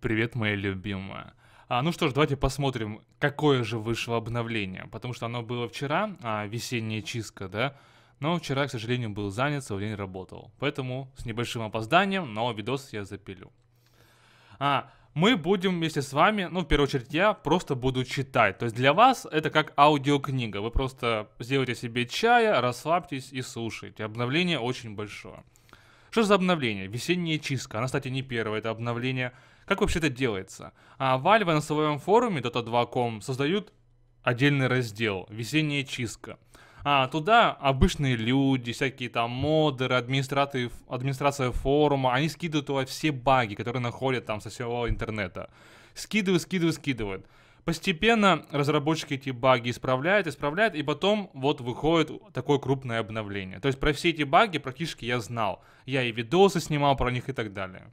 Привет, моя любимая. А, ну что ж, давайте посмотрим, какое же вышло обновление. Потому что оно было вчера, а, весенняя чистка, да? Но вчера, к сожалению, был занят, целый день работал. Поэтому с небольшим опозданием, но видос я запилю. А, мы будем вместе с вами, ну, в первую очередь я, просто буду читать. То есть для вас это как аудиокнига. Вы просто сделайте себе чая, расслабьтесь и слушайте. Обновление очень большое. Что за обновление? Весенняя чистка. Она, кстати, не первое это обновление. Как вообще это делается? А Valve на своем форуме Dota2.com создают отдельный раздел «Весенняя чистка». А, туда обычные люди, всякие там модеры, администраты, администрация форума, они скидывают туда все баги, которые находят там со всего интернета. Скидывают, скидывают, скидывают. Постепенно разработчики эти баги исправляют, исправляют, и потом вот выходит такое крупное обновление. То есть про все эти баги практически я знал. Я и видосы снимал про них и так далее.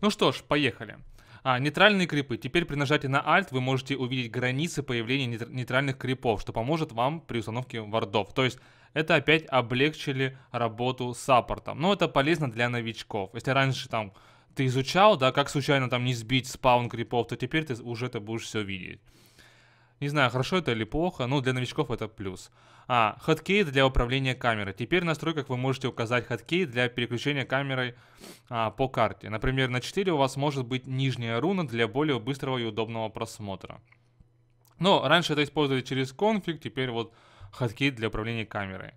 Ну что ж, поехали. А, нейтральные крипы. Теперь при нажатии на Alt вы можете увидеть границы появления нейтральных крипов, что поможет вам при установке вардов. То есть это опять облегчили работу с саппортом. Но это полезно для новичков. Если раньше там ты изучал, да, как случайно там не сбить спаун крипов, то теперь ты уже это будешь все видеть. Не знаю, хорошо это или плохо, но для новичков это плюс. А, хоткей для управления камерой. Теперь в настройках вы можете указать хоткей для переключения камерой а, по карте. Например, на 4 у вас может быть нижняя руна для более быстрого и удобного просмотра. Но раньше это использовали через конфиг, теперь вот хоткей для управления камерой.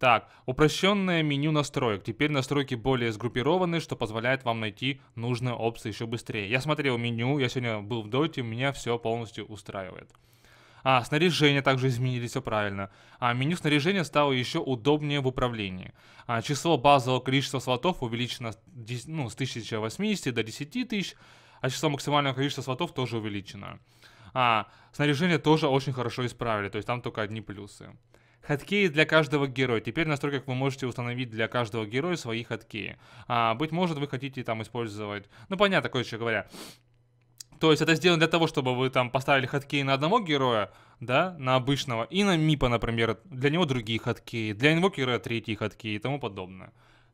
Так, упрощенное меню настроек. Теперь настройки более сгруппированы, что позволяет вам найти нужные опции еще быстрее. Я смотрел меню, я сегодня был в доте, меня все полностью устраивает. А, снаряжение также изменили, все правильно. А меню снаряжения стало еще удобнее в управлении. А, число базового количества слотов увеличено ну, с 1080 до 10 тысяч, а число максимального количества слотов тоже увеличено. А, снаряжение тоже очень хорошо исправили, то есть там только одни плюсы. Хаткеи для каждого героя. Теперь в настройках вы можете установить для каждого героя свои хаткеи. А, быть может, вы хотите там использовать... Ну, понятно, короче говоря. То есть это сделано для того, чтобы вы там поставили хаткеи на одного героя, да, на обычного, и на Мипа, например, для него другие хаткеи, для инвокера третьи хаткеи и тому подобное.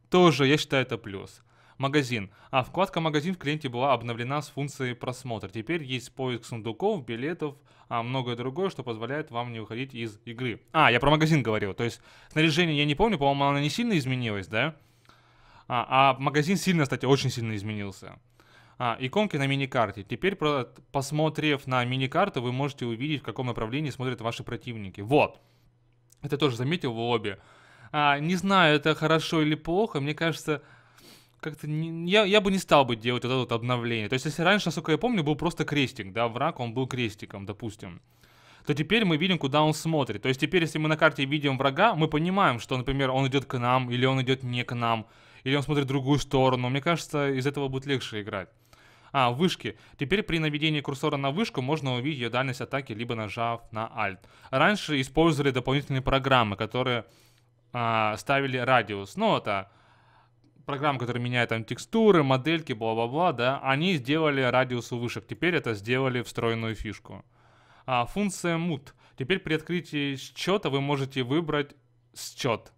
Тоже, я считаю, это плюс. Магазин. А вкладка «Магазин» в клиенте была обновлена с функцией «Просмотр». Теперь есть поиск сундуков, билетов, а многое другое, что позволяет вам не выходить из игры. А, я про магазин говорил. То есть снаряжение я не помню, по-моему, оно не сильно изменилось, да? А, а магазин сильно, кстати, очень сильно изменился. А, иконки на мини-карте. Теперь, про, посмотрев на миникарту, вы можете увидеть, в каком направлении смотрят ваши противники. Вот. Это тоже заметил в лобби. А, не знаю, это хорошо или плохо. Мне кажется, как-то не, я, я бы не стал бы делать это вот обновление. То есть, если раньше, насколько я помню, был просто крестик, да, враг, он был крестиком, допустим, то теперь мы видим, куда он смотрит. То есть, теперь, если мы на карте видим врага, мы понимаем, что, например, он идет к нам, или он идет не к нам, или он смотрит в другую сторону. Мне кажется, из этого будет легче играть. А, вышки. Теперь при наведении курсора на вышку можно увидеть ее дальность атаки, либо нажав на Alt. Раньше использовали дополнительные программы, которые а, ставили радиус. Ну, это а, Программ, которые меняют там текстуры, модельки, бла-бла-бла, да, они сделали радиус вышек. Теперь это сделали встроенную фишку. А, функция mut. Теперь при открытии счета вы можете выбрать счет.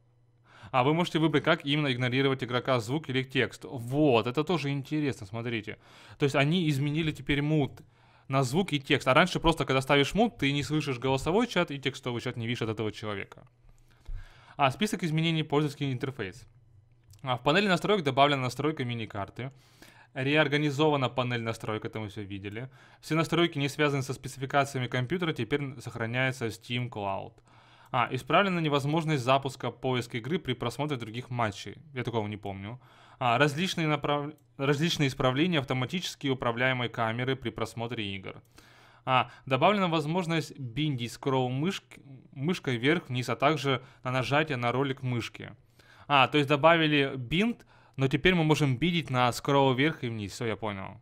А вы можете выбрать, как именно игнорировать игрока звук или текст. Вот, это тоже интересно, смотрите. То есть они изменили теперь мут на звук и текст. А раньше просто, когда ставишь мут, ты не слышишь голосовой чат и текстовый чат не видишь от этого человека. А список изменений пользовательский интерфейс. А в панели настроек добавлена настройка мини-карты. Реорганизована панель настроек, это мы все видели. Все настройки, не связанные со спецификациями компьютера, теперь сохраняются в Steam Cloud. А, исправлена невозможность запуска поиска игры при просмотре других матчей. Я такого не помню. А, различные, направ... различные исправления автоматически управляемой камеры при просмотре игр. А, добавлена возможность биндить скролл мышкой вверх-вниз, а также на нажатие на ролик мышки. А, то есть добавили бинт, но теперь мы можем бидить на скролл вверх и вниз. Все, я понял.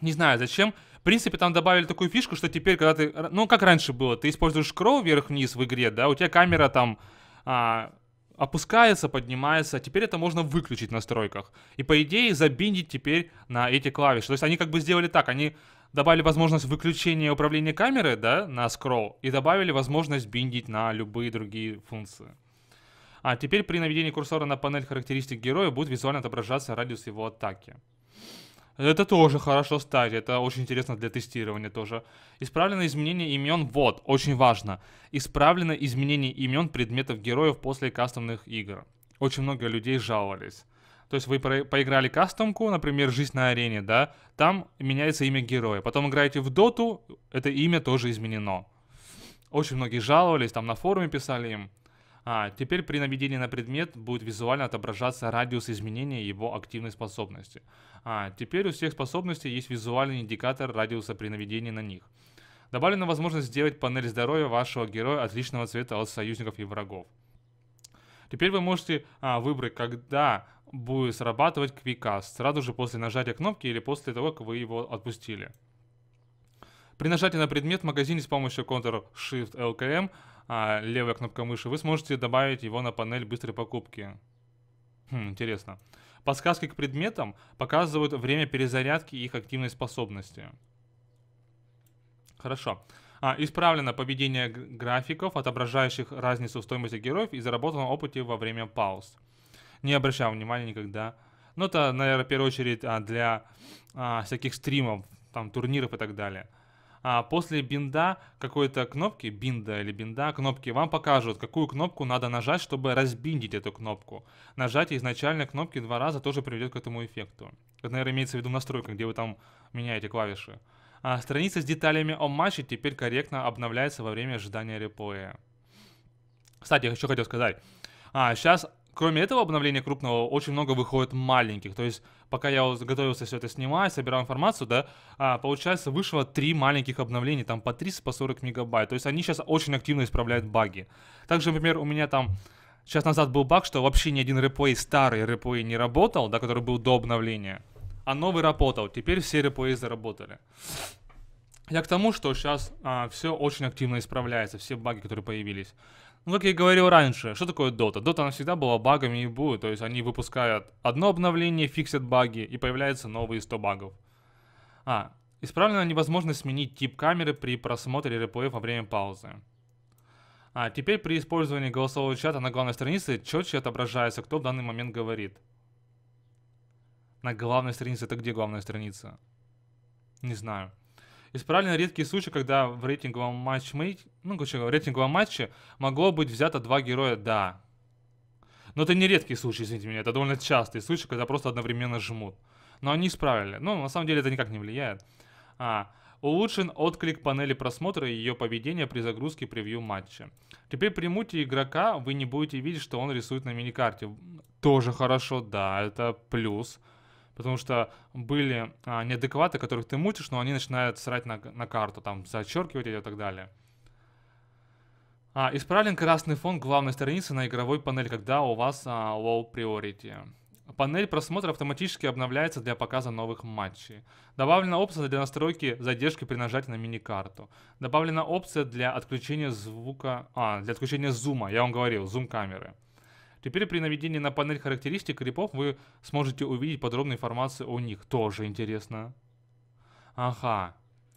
Не знаю, зачем. В принципе, там добавили такую фишку, что теперь, когда ты... Ну, как раньше было, ты используешь скролл вверх-вниз в игре, да, у тебя камера там а, опускается, поднимается. Теперь это можно выключить в настройках. И, по идее, забиндить теперь на эти клавиши. То есть они как бы сделали так, они добавили возможность выключения управления камеры, да, на скролл, и добавили возможность биндить на любые другие функции. А теперь при наведении курсора на панель характеристик героя будет визуально отображаться радиус его атаки. Это тоже хорошо, кстати, это очень интересно для тестирования тоже. Исправлено изменение имен, вот, очень важно. Исправлено изменение имен предметов героев после кастомных игр. Очень много людей жаловались. То есть вы про- поиграли кастомку, например, «Жизнь на арене», да, там меняется имя героя. Потом играете в доту, это имя тоже изменено. Очень многие жаловались, там на форуме писали им. А, теперь при наведении на предмет будет визуально отображаться радиус изменения его активной способности. А, теперь у всех способностей есть визуальный индикатор радиуса при наведении на них. Добавлена возможность сделать панель здоровья вашего героя отличного цвета от союзников и врагов. Теперь вы можете а, выбрать, когда будет срабатывать квикаст, сразу же после нажатия кнопки или после того, как вы его отпустили. При нажатии на предмет в магазине с помощью Ctrl-Shift-LKM а, левая кнопка мыши, вы сможете добавить его на панель быстрой покупки. Хм, интересно. Подсказки к предметам показывают время перезарядки и их активной способности. Хорошо. А, исправлено поведение графиков, отображающих разницу в стоимости героев и заработанном опыте во время пауз. Не обращал внимания никогда. Ну, это, наверное, в первую очередь а, для а, всяких стримов, там, турниров и так далее а после бинда какой-то кнопки, бинда или бинда кнопки, вам покажут, какую кнопку надо нажать, чтобы разбиндить эту кнопку. Нажатие изначальной кнопки два раза тоже приведет к этому эффекту. Это, наверное, имеется в виду настройка, где вы там меняете клавиши. А страница с деталями о матче теперь корректно обновляется во время ожидания реплея. Кстати, я еще хотел сказать. А, сейчас, кроме этого обновления крупного, очень много выходит маленьких. То есть пока я готовился все это снимать, собирал информацию, да, а, получается, вышло три маленьких обновления, там по 30, по 40 мегабайт. То есть они сейчас очень активно исправляют баги. Также, например, у меня там час назад был баг, что вообще ни один реплей, старый реплей не работал, да, который был до обновления, а новый работал. Теперь все реплеи заработали. Я к тому, что сейчас а, все очень активно исправляется, все баги, которые появились. Ну, как я говорил раньше, что такое Dota? Dota всегда была багами и будет, то есть они выпускают одно обновление, фиксят баги, и появляются новые 100 багов. А, исправлена невозможность сменить тип камеры при просмотре реплеев во время паузы. А теперь при использовании голосового чата на главной странице четче отображается, кто в данный момент говорит. На главной странице это где главная страница? Не знаю. Исправлены редкие случаи, когда в рейтинговом матче, ну, короче, в рейтинговом матче могло быть взято два героя, да. Но это не редкий случай, извините меня, это довольно частый случай, когда просто одновременно жмут. Но они исправили. Ну, на самом деле это никак не влияет. А, улучшен отклик панели просмотра и ее поведение при загрузке превью матча. Теперь при муте игрока вы не будете видеть, что он рисует на миникарте. Тоже хорошо, да, это плюс потому что были а, неадекваты, которых ты мутишь, но они начинают срать на, на карту, там, зачеркивать ее и так далее. А, исправлен красный фон главной страницы на игровой панели, когда у вас а, low priority. Панель просмотра автоматически обновляется для показа новых матчей. Добавлена опция для настройки задержки при нажатии на мини-карту. Добавлена опция для отключения звука... А, для отключения зума, я вам говорил, зум камеры. Теперь при наведении на панель характеристик крипов вы сможете увидеть подробную информацию о них. Тоже интересно. Ага.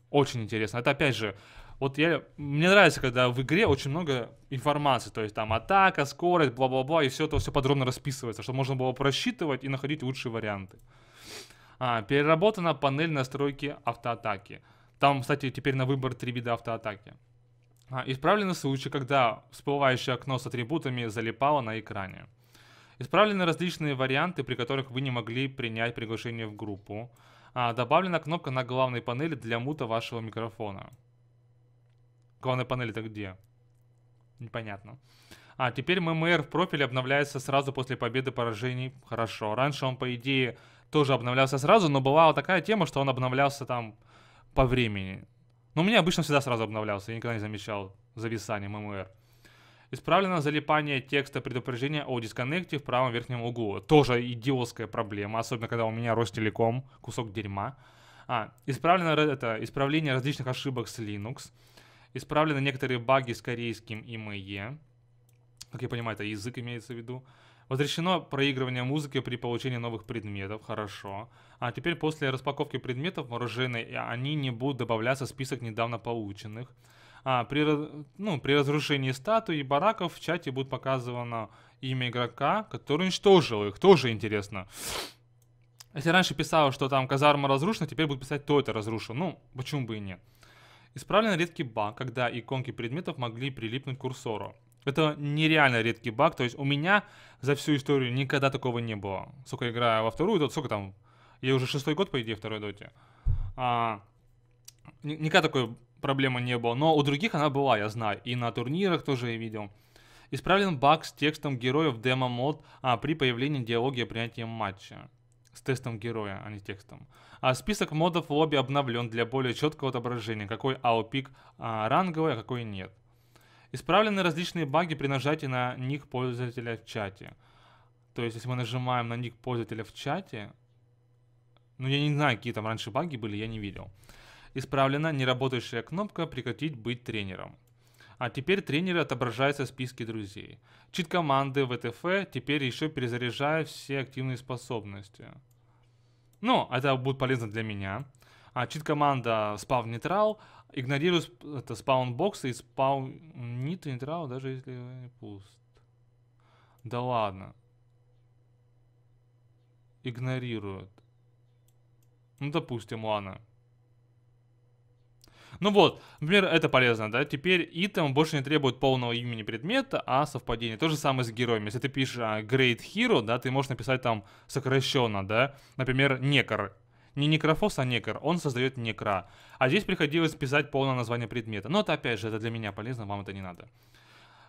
Очень интересно. Это опять же, вот я, мне нравится, когда в игре очень много информации, то есть там атака, скорость, бла-бла-бла, и все это все подробно расписывается, чтобы можно было просчитывать и находить лучшие варианты. А, переработана панель настройки автоатаки. Там, кстати, теперь на выбор три вида автоатаки. А, исправлены случаи, когда всплывающее окно с атрибутами залипало на экране. Исправлены различные варианты, при которых вы не могли принять приглашение в группу. А, добавлена кнопка на главной панели для мута вашего микрофона. Главная панель это где? Непонятно. А, теперь ММР в профиле обновляется сразу после победы поражений. Хорошо. Раньше он, по идее, тоже обновлялся сразу, но бывала такая тема, что он обновлялся там по времени. Но у меня обычно всегда сразу обновлялся, я никогда не замечал зависание ММР. Исправлено залипание текста предупреждения о дисконнекте в правом верхнем углу. Тоже идиотская проблема, особенно когда у меня Ростелеком, кусок дерьма. А, исправлено это, исправление различных ошибок с Linux. Исправлены некоторые баги с корейским IME. Как я понимаю, это язык имеется в виду. Возвращено проигрывание музыки при получении новых предметов. Хорошо. А теперь после распаковки предметов вооруженной они не будут добавляться в список недавно полученных. А, при, ну, при разрушении статуи и бараков в чате будет показано имя игрока, который уничтожил их. Тоже интересно. Если раньше писал, что там казарма разрушена, теперь будет писать, кто это разрушил. Ну, почему бы и нет. Исправлен редкий баг, когда иконки предметов могли прилипнуть к курсору. Это нереально редкий баг. То есть у меня за всю историю никогда такого не было. Сколько играю во вторую, то сколько там? Я уже шестой год, по идее, второй доте. А, никогда такой проблемы не было. Но у других она была, я знаю. И на турнирах тоже я видел. Исправлен баг с текстом героя в демо-мод а, при появлении диалоги о принятии матча. С тестом героя, а не текстом. А список модов в лобби обновлен для более четкого отображения, какой аупик а, ранговый, а какой нет. Исправлены различные баги при нажатии на ник пользователя в чате. То есть, если мы нажимаем на ник пользователя в чате, ну я не знаю, какие там раньше баги были, я не видел. Исправлена неработающая кнопка «Прекратить быть тренером». А теперь тренеры отображаются в списке друзей. Чит-команды ВТФ теперь еще перезаряжают все активные способности. Ну, это будет полезно для меня а чит-команда спавн нейтрал, игнорирует э, это спаун боксы и спаун нейтрал, даже если пуст. Да ладно. игнорирует Ну, допустим, ладно. Ну вот, например, это полезно, да? Теперь итем больше не требует полного имени предмета, а совпадение То же самое с героями. Если ты пишешь а, Great Hero, да, ты можешь написать там сокращенно, да? Например, Некор не некрофос, а некр, он создает некра. А здесь приходилось писать полное название предмета. Но это опять же, это для меня полезно, вам это не надо.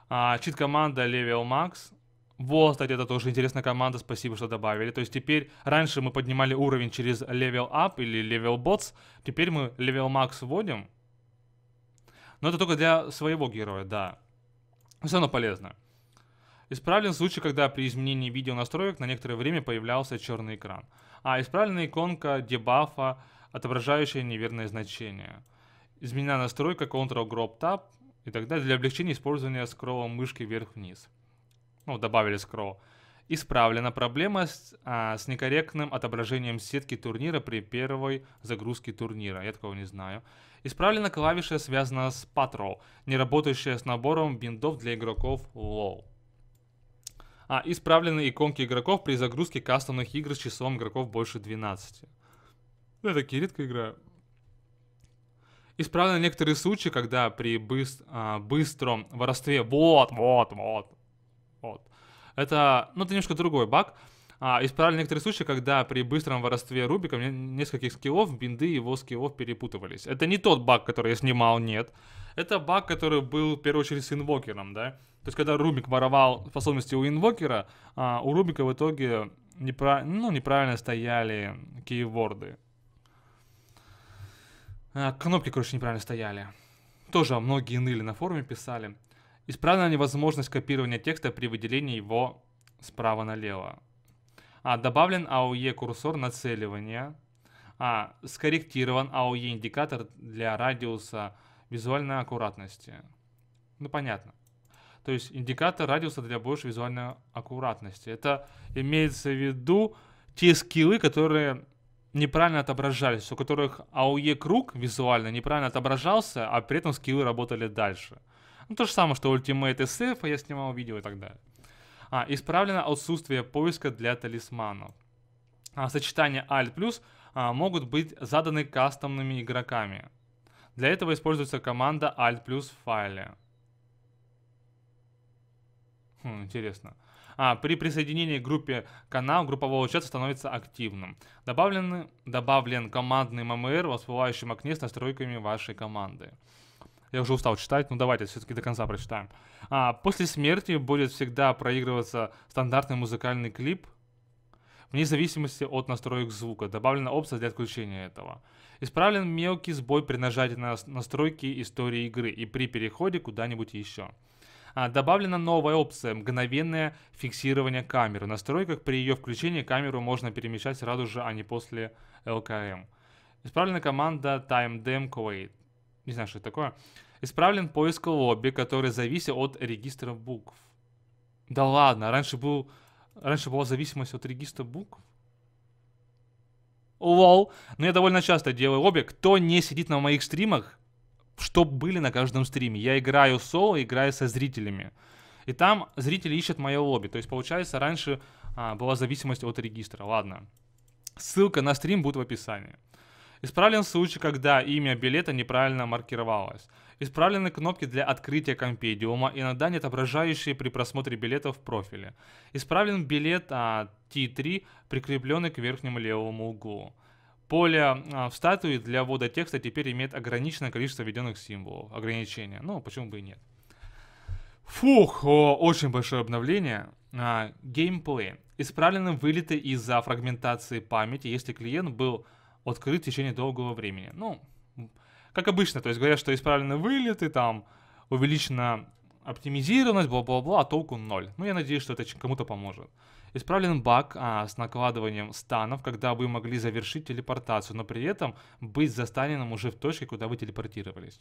А, чит-команда Level Max. Вот, кстати, это тоже интересная команда, спасибо, что добавили. То есть теперь, раньше мы поднимали уровень через Level Up или Level Bots, теперь мы Level Max вводим. Но это только для своего героя, да. все равно полезно. Исправлен случай, когда при изменении видеонастроек на некоторое время появлялся черный экран. А, исправлена иконка дебафа, отображающая неверное значение. Изменена настройка Ctrl Grop Tab и так далее для облегчения использования скролла мышки вверх-вниз. Ну, добавили скролл. Исправлена проблема с, а, с некорректным отображением сетки турнира при первой загрузке турнира. Я такого не знаю. Исправлена клавиша, связанная с Patrol, не работающая с набором биндов для игроков LoL. А, исправлены иконки игроков при загрузке кастомных игр с числом игроков больше 12. Я ну, такие редко играю. Исправлены некоторые случаи, когда при быст, а, быстром воровстве... Вот, вот, вот. Вот. Это, ну, это немножко другой баг. А, исправили некоторые случаи, когда при быстром воровстве Рубика нескольких скиллов, бинды его скиллов перепутывались. Это не тот баг, который я снимал, нет. Это баг, который был в первую очередь с инвокером, да. То есть, когда Рубик воровал способности у инвокера, а у Рубика в итоге непра... ну, неправильно стояли кейворды. А, кнопки, короче, неправильно стояли. Тоже а многие ныли на форуме писали. Исправлена невозможность копирования текста при выделении его справа налево. А, добавлен AOE курсор нацеливания. А, скорректирован AOE индикатор для радиуса визуальной аккуратности. Ну, понятно. То есть индикатор радиуса для большей визуальной аккуратности. Это имеется в виду те скиллы, которые неправильно отображались, у которых АУЕ круг визуально неправильно отображался, а при этом скиллы работали дальше. Ну, то же самое, что Ultimate SF, я снимал видео и так далее. А, исправлено отсутствие поиска для талисманов. А, сочетание Alt плюс а, могут быть заданы кастомными игроками. Для этого используется команда alt плюс файле. Хм, интересно. А, при присоединении к группе канал группового чата становится активным. Добавлен, добавлен командный ММР в всплывающем окне с настройками вашей команды. Я уже устал читать, но ну давайте все-таки до конца прочитаем. А, после смерти будет всегда проигрываться стандартный музыкальный клип, вне зависимости от настроек звука. Добавлена опция для отключения этого. Исправлен мелкий сбой при нажатии на настройки истории игры и при переходе куда-нибудь еще. А, добавлена новая опция – мгновенное фиксирование камеры. В настройках при ее включении камеру можно перемещать сразу же, а не после LKM. Исправлена команда TimeDem Kuwait. Не знаю, что это такое. Исправлен поиск лобби, который зависит от регистра букв. Да ладно, раньше, был, раньше была зависимость от регистра букв? лол. Но ну, я довольно часто делаю обе. Кто не сидит на моих стримах, что были на каждом стриме. Я играю соло, играю со зрителями. И там зрители ищут мое лобби. То есть, получается, раньше а, была зависимость от регистра. Ладно. Ссылка на стрим будет в описании. Исправлен случай, когда имя билета неправильно маркировалось исправлены кнопки для открытия компедиума, иногда не отображающие при просмотре билетов в профиле. Исправлен билет а, T3, прикрепленный к верхнему левому углу. Поле а, в статуе для ввода текста теперь имеет ограниченное количество введенных символов. Ограничения. Ну, почему бы и нет. Фух, о, очень большое обновление. А, геймплей. Исправлены вылеты из-за фрагментации памяти, если клиент был открыт в течение долгого времени. Ну, как обычно, то есть говорят, что исправлены вылеты, там увеличена оптимизированность, бла-бла-бла, а толку ноль. Ну, я надеюсь, что это кому-то поможет. Исправлен баг а, с накладыванием станов, когда вы могли завершить телепортацию, но при этом быть застаненным уже в точке, куда вы телепортировались.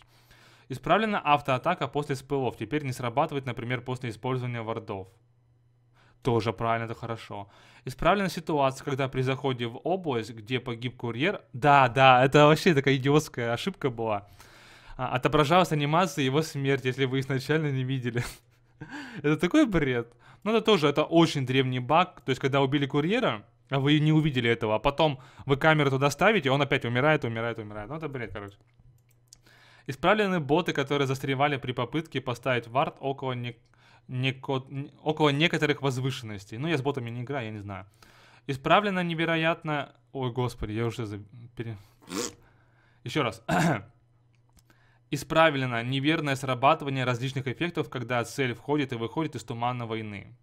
Исправлена автоатака после спылов, теперь не срабатывает, например, после использования вардов. Тоже правильно, это хорошо. Исправлена ситуация, когда при заходе в область, где погиб курьер... Да, да, это вообще такая идиотская ошибка была. А, отображалась анимация его смерти, если вы изначально не видели. это такой бред. Ну это тоже, это очень древний баг. То есть, когда убили курьера, а вы не увидели этого, а потом вы камеру туда ставите, он опять умирает, умирает, умирает. Ну, это бред, короче. Исправлены боты, которые застревали при попытке поставить вард около не неко... около некоторых возвышенностей. Ну, я с ботами не играю, я не знаю. Исправлено невероятно... Ой, господи, я уже... За... Пере... Еще раз. Исправлено неверное срабатывание различных эффектов, когда цель входит и выходит из туманной войны.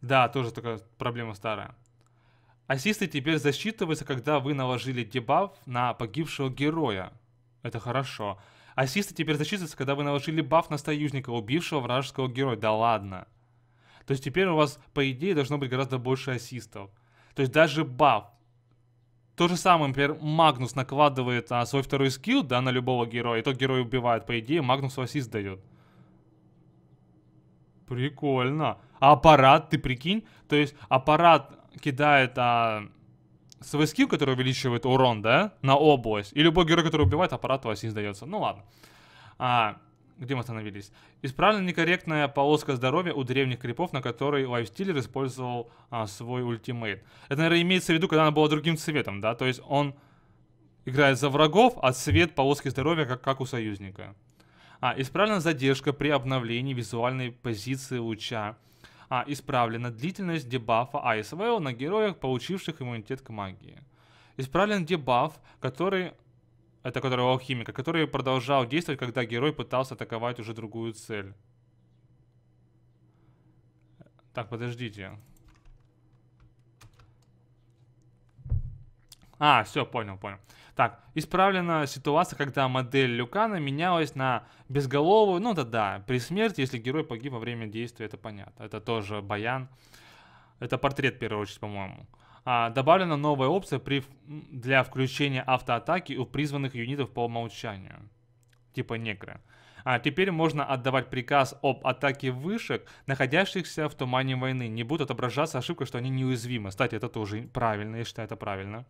Да, тоже такая проблема старая. Ассисты теперь засчитываются, когда вы наложили дебаф на погибшего героя. Это хорошо. Ассисты теперь зачислятся, когда вы наложили баф на союзника, убившего вражеского героя. Да ладно. То есть теперь у вас, по идее, должно быть гораздо больше ассистов. То есть даже баф. То же самое, например, Магнус накладывает а, свой второй скилл, да, на любого героя, и тот герой убивает. По идее, Магнус ассист дает. Прикольно. А аппарат, ты прикинь? То есть аппарат кидает а, свой скилл, который увеличивает урон, да, на область. И любой герой, который убивает, аппарат вас не сдается. Ну ладно. А, где мы остановились? Исправлена некорректная полоска здоровья у древних крипов, на которой лайфстилер использовал а, свой ультимейт. Это, наверное, имеется в виду, когда она была другим цветом, да? То есть он играет за врагов, а цвет полоски здоровья как, как у союзника. А, исправлена задержка при обновлении визуальной позиции луча а. Исправлена длительность дебафа АСВЛ на героях, получивших иммунитет к магии. Исправлен дебаф, который... Это который алхимика, который продолжал действовать, когда герой пытался атаковать уже другую цель. Так, подождите. А, все, понял, понял. Так, исправлена ситуация, когда модель Люкана менялась на безголовую. Ну, да да, при смерти, если герой погиб во время действия, это понятно. Это тоже баян. Это портрет, в первую очередь, по-моему. А, добавлена новая опция при, для включения автоатаки у призванных юнитов по умолчанию. Типа негры. А теперь можно отдавать приказ об атаке вышек, находящихся в тумане войны. Не будет отображаться ошибка, что они неуязвимы. Кстати, это тоже правильно, я считаю это правильно.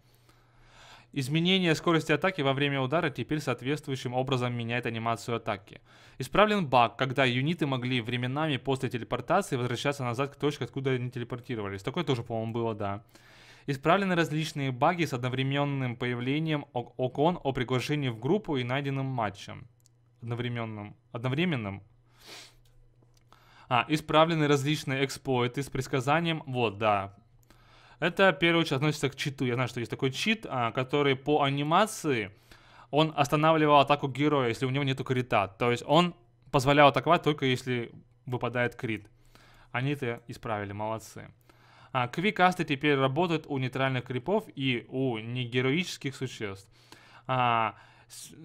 Изменение скорости атаки во время удара теперь соответствующим образом меняет анимацию атаки. Исправлен баг, когда юниты могли временами после телепортации возвращаться назад к точке, откуда они телепортировались. Такое тоже, по-моему, было, да. Исправлены различные баги с одновременным появлением окон о приглашении в группу и найденным матчем. Одновременным. Одновременным? А, исправлены различные эксплойты с предсказанием... Вот, да, это, в первую очередь, относится к читу. Я знаю, что есть такой чит, а, который по анимации, он останавливал атаку героя, если у него нету крита. То есть он позволял атаковать только если выпадает крит. Они это исправили, молодцы. А, квикасты теперь работают у нейтральных крипов и у негероических существ. А,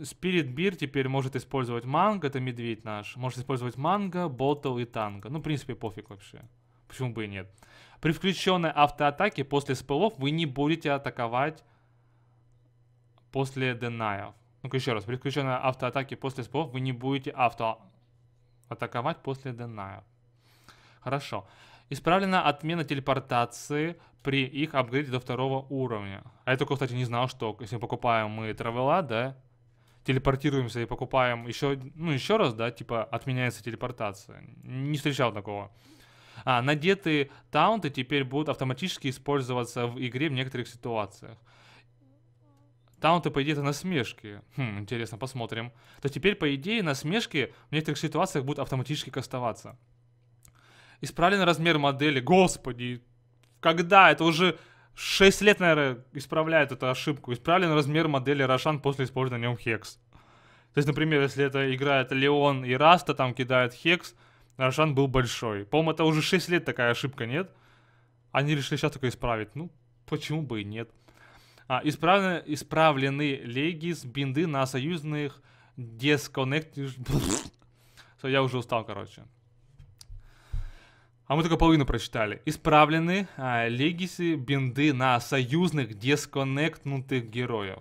Спирит Бир теперь может использовать манго, это медведь наш. Может использовать манго, ботл и танго. Ну, в принципе, пофиг вообще. Почему бы и нет. При включенной автоатаке после спылов вы не будете атаковать после денаев. Ну-ка еще раз. При включенной автоатаке после спылов вы не будете авто атаковать после денаев. Хорошо. Исправлена отмена телепортации при их апгрейде до второго уровня. А я только, кстати, не знал, что если покупаем мы травела, да, телепортируемся и покупаем еще, ну, еще раз, да, типа, отменяется телепортация. Не встречал такого. А, надетые таунты теперь будут автоматически использоваться в игре в некоторых ситуациях. Таунты, по идее, это насмешки. Хм, интересно, посмотрим. То теперь, по идее, насмешки в некоторых ситуациях будут автоматически кастоваться. Исправлен размер модели. Господи, когда? Это уже 6 лет, наверное, исправляет эту ошибку. Исправлен размер модели Рошан после использования в Хекс. То есть, например, если это играет Леон и Раста, там кидают Хекс – Аржан был большой. По-моему, это уже 6 лет такая ошибка, нет? Они решили сейчас только исправить. Ну, почему бы и нет? А, исправлены, исправлены леги с бинды на союзных дисконнектив... Все, я уже устал, короче. А мы только половину прочитали. Исправлены а, легисы бинды на союзных дисконнектнутых героев.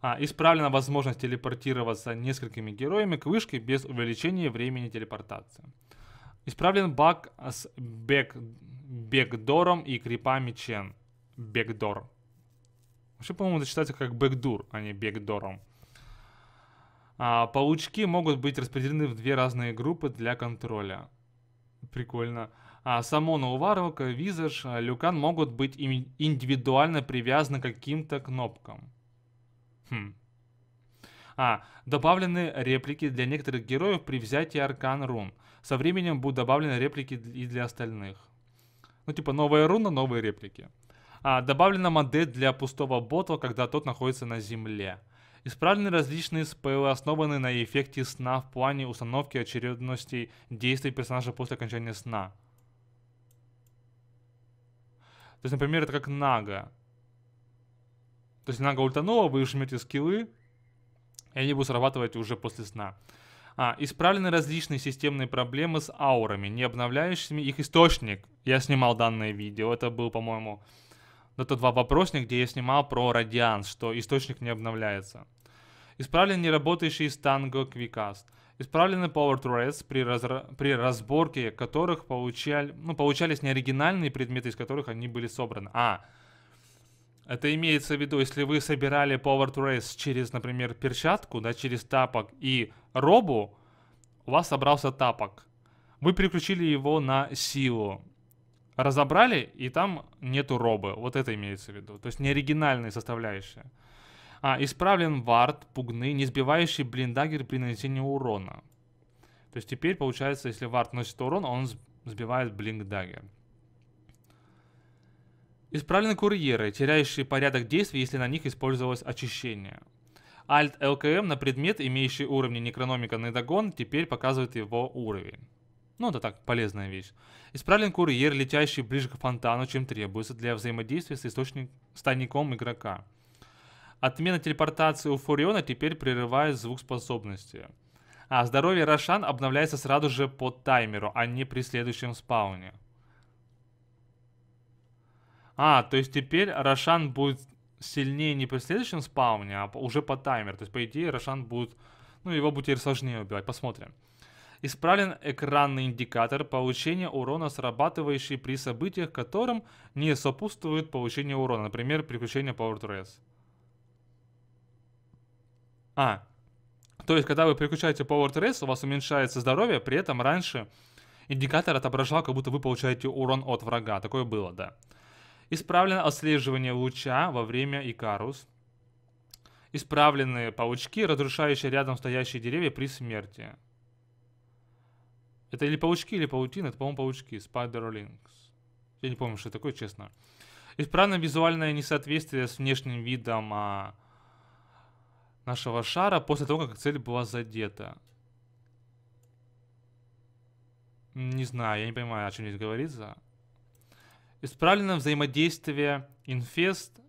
А, исправлена возможность телепортироваться несколькими героями к вышке без увеличения времени телепортации. Исправлен баг с бек, бекдором и крипами Чен. Бекдор. Вообще, по-моему, это считается как бэкдур, а не бекдором. А, паучки могут быть распределены в две разные группы для контроля. Прикольно. А, Самона Уварвака, Визаж, а, Люкан могут быть индивидуально привязаны к каким-то кнопкам. Хм. А, добавлены реплики для некоторых героев при взятии Аркан Рун. Со временем будут добавлены реплики и для остальных. Ну, типа, новая руна, новые реплики. А, добавлена модель для пустого бота, когда тот находится на земле. Исправлены различные спеллы, основанные на эффекте сна в плане установки очередностей действий персонажа после окончания сна. То есть, например, это как Нага. То есть Нага ультанула, вы жмете скиллы, и они будут срабатывать уже после сна. А, исправлены различные системные проблемы с аурами, не обновляющими их источник. Я снимал данное видео, это был, по-моему, это два вопросник, где я снимал про радианс, что источник не обновляется. Исправлен неработающий станго квикаст. Исправлены Power Threads, при, разра... при разборке которых получали... ну, получались неоригинальные предметы, из которых они были собраны. А, это имеется в виду, если вы собирали Power to Race через, например, перчатку, да, через тапок и робу, у вас собрался тапок. Вы переключили его на силу. Разобрали, и там нету робы. Вот это имеется в виду. То есть не оригинальные составляющие. А, исправлен вард, пугны, не сбивающий блиндагер при нанесении урона. То есть теперь получается, если вард носит урон, он сбивает блиндагер. Исправлены курьеры, теряющие порядок действий, если на них использовалось очищение. Alt LKM на предмет, имеющий уровни некрономика на догон, теперь показывает его уровень. Ну, это так, полезная вещь. Исправлен курьер, летящий ближе к фонтану, чем требуется для взаимодействия с источником с игрока. Отмена телепортации у Фуриона теперь прерывает звук способности. А здоровье Рошан обновляется сразу же по таймеру, а не при следующем спауне. А, то есть теперь Рошан будет сильнее не при следующем спауне, а уже по таймеру. То есть, по идее, Рошан будет... Ну, его будет теперь сложнее убивать. Посмотрим. Исправлен экранный индикатор получения урона, срабатывающий при событиях, которым не сопутствует получение урона. Например, приключение Power to А, то есть, когда вы переключаете Power to у вас уменьшается здоровье, при этом раньше индикатор отображал, как будто вы получаете урон от врага. Такое было, да. Исправлено отслеживание луча во время Икарус. Исправлены паучки, разрушающие рядом стоящие деревья при смерти. Это или паучки, или паутина. Это, по-моему, паучки. Spiderlings. Я не помню, что такое, честно. Исправлено визуальное несоответствие с внешним видом а, нашего шара после того, как цель была задета. Не знаю, я не понимаю, о чем здесь говорится. Исправлено взаимодействие инфест.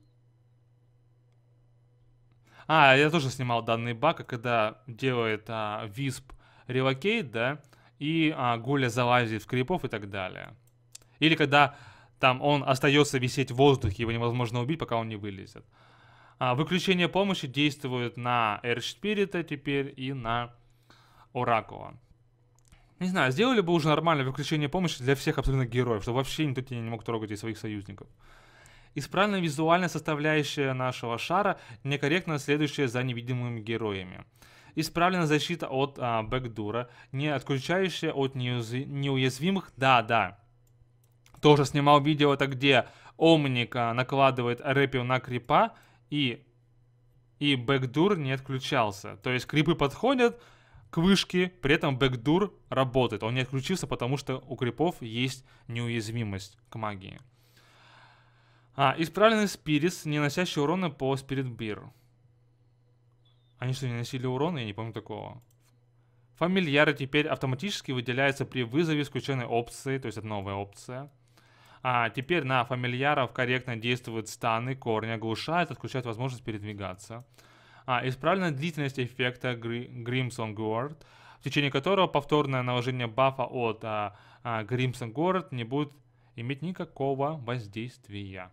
А, я тоже снимал данный баг, когда делает а, висп релокейт, да, и а, Гуля залазит в крипов и так далее. Или когда там он остается висеть в воздухе, его невозможно убить, пока он не вылезет. А, выключение помощи действует на Air Spirit теперь и на Оракула. Не знаю, сделали бы уже нормальное выключение помощи для всех абсолютно героев, чтобы вообще никто тебя не мог трогать из своих союзников. Исправлена визуальная составляющая нашего шара, некорректно следующая за невидимыми героями. Исправлена защита от а, бэкдура, не отключающая от неузи- неуязвимых. Да, да. Тоже снимал видео, это где Омник а, накладывает рэпил на крипа и, и бэкдур не отключался. То есть крипы подходят, к вышке, при этом бэкдур работает. Он не отключился, потому что у крипов есть неуязвимость к магии. А, исправленный спирис, не носящий урона по спирит бир. Они что, не носили урона? Я не помню такого. Фамильяры теперь автоматически выделяются при вызове исключенной опции, то есть это новая опция. А теперь на фамильяров корректно действуют станы, корни оглушают, отключают возможность передвигаться. А, исправлена длительность эффекта Grimson Guard, в течение которого повторное наложение бафа от а, а, Grimson Guard не будет иметь никакого воздействия.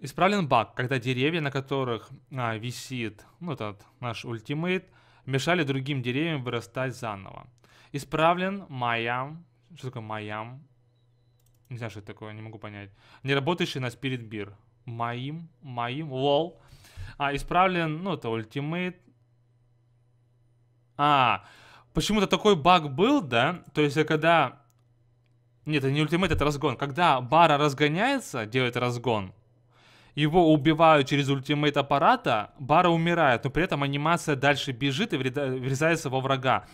Исправлен баг, когда деревья, на которых а, висит ну, этот наш ультимейт, мешали другим деревьям вырастать заново. Исправлен маям. Что такое маям? Не знаю, что это такое, не могу понять. Не работающий на спирит бир моим, моим, лол. А, исправлен, ну, это ультимейт. А, почему-то такой баг был, да? То есть, э, когда... Нет, это не ультимейт, это разгон. Когда бара разгоняется, делает разгон, его убивают через ультимейт аппарата, бара умирает, но при этом анимация дальше бежит и врезается во врага.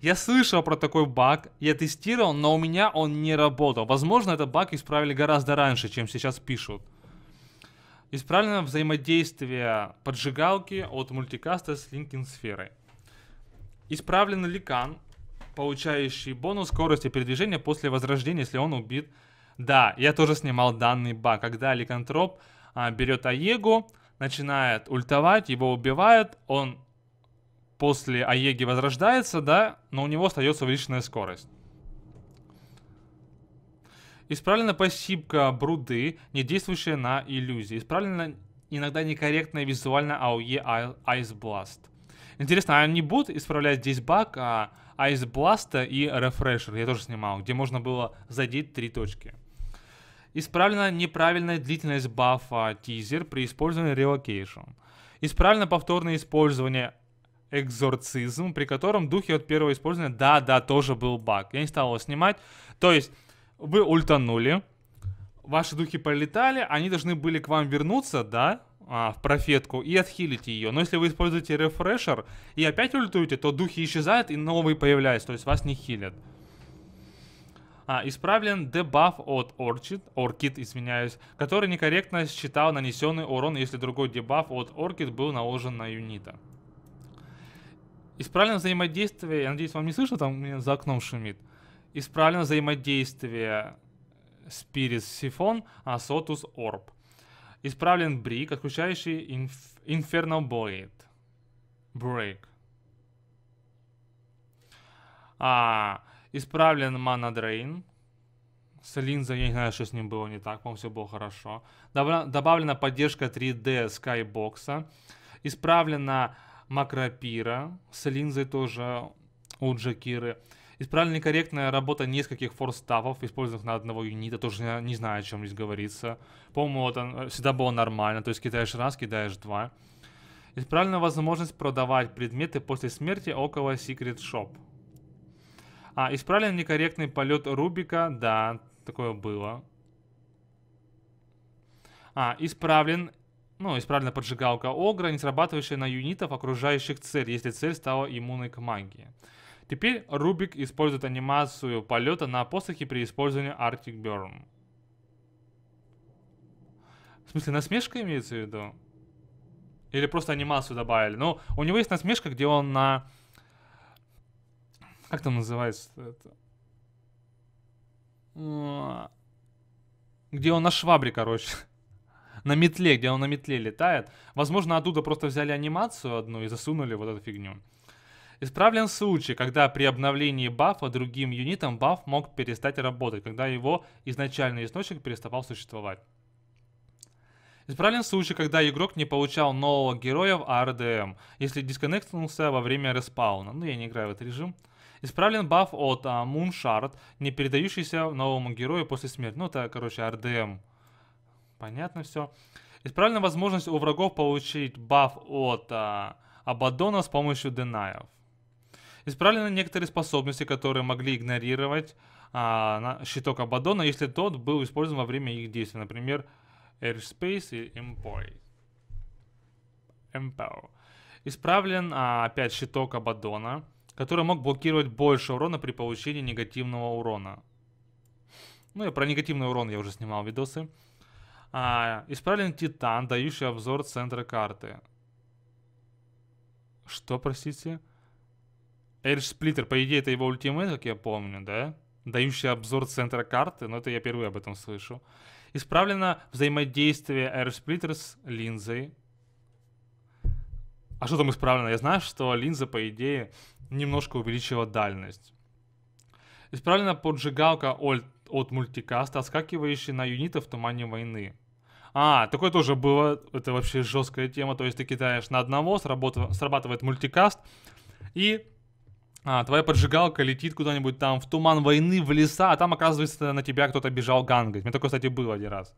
Я слышал про такой баг, я тестировал, но у меня он не работал. Возможно, этот баг исправили гораздо раньше, чем сейчас пишут исправлено взаимодействие поджигалки от мультикаста с линкин сферой. Исправлен ликан, получающий бонус скорости передвижения после возрождения, если он убит. Да, я тоже снимал данный баг, когда ликантроп а, берет Аегу, начинает ультовать, его убивает он после Аеги возрождается, да, но у него остается увеличенная скорость. Исправлена пассивка бруды, не действующая на иллюзии. Исправлена иногда некорректная визуальная AOE Ice Blast. Интересно, а они будут исправлять здесь баг а Ice Blast и Refresher? Я тоже снимал, где можно было задеть три точки. Исправлена неправильная длительность бафа тизер при использовании Relocation. Исправлено повторное использование экзорцизм, при котором духи от первого использования, да, да, тоже был баг. Я не стал его снимать. То есть вы ультанули. Ваши духи полетали, они должны были к вам вернуться, да? а, в профетку и отхилить ее. Но если вы используете рефрешер и опять ультуете, то духи исчезают и новые появляются, то есть вас не хилят. А, исправлен дебаф от Orchid, Orchid, извиняюсь, который некорректно считал нанесенный урон, если другой дебаф от Orchid был наложен на юнита. Исправлено взаимодействие, я надеюсь, вам не слышно, там у меня за окном шумит. А, исправлено взаимодействие Spirits Siphon, а Sotus Orb. Исправлен брик, отключающий инф... Inferno Blade. Break. А, исправлен Mana Drain. С линзой, я не знаю, что с ним было не так, по-моему, все было хорошо. Добавлена поддержка 3D Skybox. Исправлена макропира. С линзой тоже у Джакиры. Исправлена некорректная работа нескольких форстафов, используемых на одного юнита, тоже не, не знаю, о чем здесь говорится. По-моему, это всегда было нормально, то есть кидаешь раз, кидаешь два. Исправлена возможность продавать предметы после смерти около Secret Shop. А, исправлен некорректный полет Рубика, да, такое было. А, исправлен, ну, исправлена поджигалка Огра, не срабатывающая на юнитов окружающих цель, если цель стала иммунной к магии. Теперь Рубик использует анимацию полета на посохе при использовании Arctic Burn. В смысле, насмешка имеется в виду? Или просто анимацию добавили? Ну, у него есть насмешка, где он на... Как там называется это? Где он на швабре, короче. на метле, где он на метле летает. Возможно, оттуда просто взяли анимацию одну и засунули вот эту фигню. Исправлен случай, когда при обновлении бафа другим юнитом баф мог перестать работать, когда его изначальный источник переставал существовать. Исправлен случай, когда игрок не получал нового героя в RDM, эм, если дисконнектнулся во время респауна. Ну, я не играю в этот режим. Исправлен баф от а, Moon Shard, не передающийся новому герою после смерти. Ну, это, короче, RDM. Эм. Понятно все. Исправлена возможность у врагов получить баф от а, Абадона с помощью денаев. Исправлены некоторые способности, которые могли игнорировать а, щиток Абадона, если тот был использован во время их действия, например, Airspace и Empower. Empower. Исправлен а, опять щиток Абадона, который мог блокировать больше урона при получении негативного урона. Ну и про негативный урон я уже снимал видосы. А, исправлен Титан, дающий обзор центра карты. Что, простите? Эдж Сплиттер, по идее, это его ультимейт, как я помню, да? Дающий обзор центра карты, но это я впервые об этом слышу. Исправлено взаимодействие Edge Splitter с линзой. А что там исправлено? Я знаю, что линза, по идее, немножко увеличила дальность. Исправлена поджигалка от мультикаста, отскакивающая на юниты в тумане войны. А, такое тоже было, это вообще жесткая тема, то есть ты кидаешь на одного, срабатывает мультикаст, и а, твоя поджигалка летит куда-нибудь там в туман войны, в леса, а там, оказывается, на тебя кто-то бежал гангать. У меня такое, кстати, было один раз.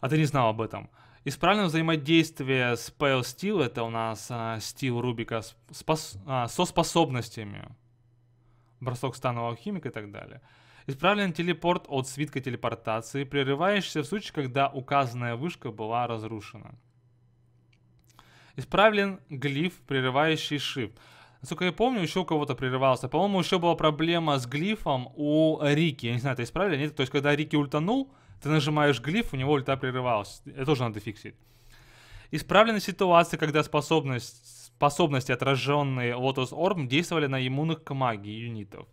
А ты не знал об этом. Из взаимодействие взаимодействия с Pale Steel, это у нас а, стил Рубика, спос, а, со способностями. Бросок станового алхимика и так далее. Исправлен телепорт от свитка телепортации, прерывающийся в случае, когда указанная вышка была разрушена. Исправлен глиф, прерывающий шип. Насколько я помню, еще у кого-то прерывался. По-моему, еще была проблема с глифом у Рики. Я не знаю, это исправили нет. То есть, когда Рики ультанул, ты нажимаешь глиф, у него ульта прерывалась. Это тоже надо фиксить. Исправлены ситуации, когда способность, способности, отраженные Lotus Orb, действовали на иммунных к магии юнитов.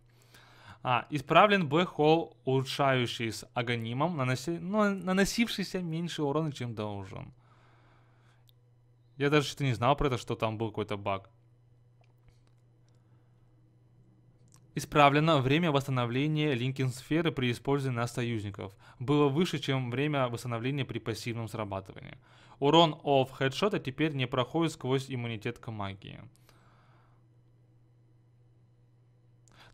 А, исправлен Black Hole, улучшающий с агонимом, наноси, ну, наносившийся меньше урона, чем должен. Я даже что-то не знал про это, что там был какой-то баг. Исправлено время восстановления линкин-сферы при использовании на союзников. Было выше, чем время восстановления при пассивном срабатывании. Урон оф хедшота теперь не проходит сквозь иммунитет к магии.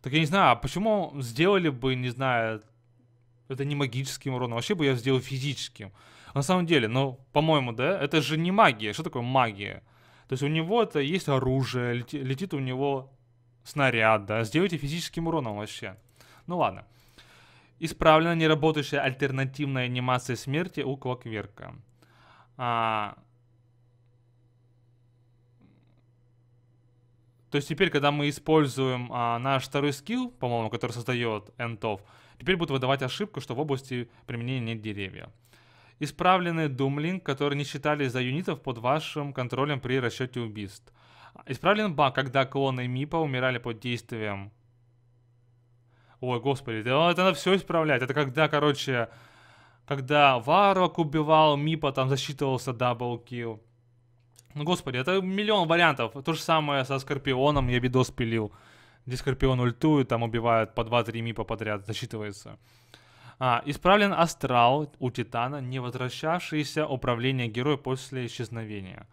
Так я не знаю, а почему сделали бы, не знаю, это не магическим уроном. А вообще бы я сделал физическим. На самом деле, ну, по-моему, да, это же не магия. Что такое магия? То есть у него это есть оружие, летит, летит у него снаряд, да, сделайте физическим уроном вообще. Ну ладно. Исправлена неработающая альтернативная анимация смерти у Клокверка. А... То есть теперь, когда мы используем а, наш второй скилл, по-моему, который создает энтов, теперь будет выдавать ошибку, что в области применения нет деревья. Исправлены думлинг, которые не считались за юнитов под вашим контролем при расчете убийств. Исправлен баг, когда клоны Мипа умирали под действием... Ой, господи, да это надо все исправлять. Это когда, короче, когда Варок убивал Мипа, там засчитывался даблкил. Ну, господи, это миллион вариантов. То же самое со Скорпионом я видос пилил. Где Скорпион ультует, там убивают по 2-3 мипа подряд, засчитывается. А, исправлен астрал у Титана, не возвращавшееся управление героя после исчезновения.